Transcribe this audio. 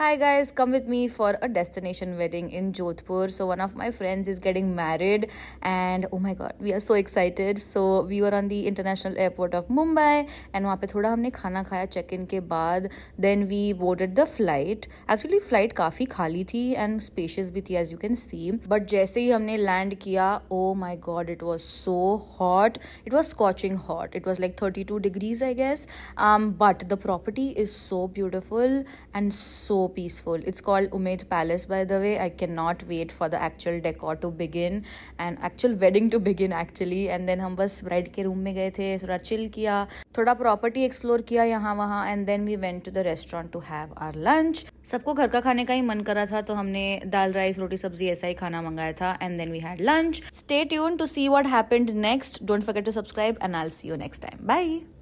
hi guys come with me for a destination wedding in jodhpur so one of my friends is getting married and oh my god we are so excited so we were on the international airport of mumbai and wahan pe thoda humne khana khaya check in ke baad then we boarded the flight actually flight kafi khali thi and spacious bhi thi as you can see but jaise hi humne land kiya oh my god it was so hot it was scorching hot it was like 32 degrees i guess um but the property is so beautiful and so peaceful. It's called Umaid Palace, by the way. I cannot wait for the actual decor to begin and actual wedding to begin actually. And then हम बस bride के room में गए थे थोड़ा chill किया थोड़ा property explore किया यहाँ वहाँ and then we went to the restaurant to have our lunch सबको घर का खाने का ही मन रहा था तो हमने दाल राइस रोटी सब्जी ऐसा ही खाना मंगाया था and then we had lunch stay tuned to see what happened next don't forget to subscribe and I see you next time bye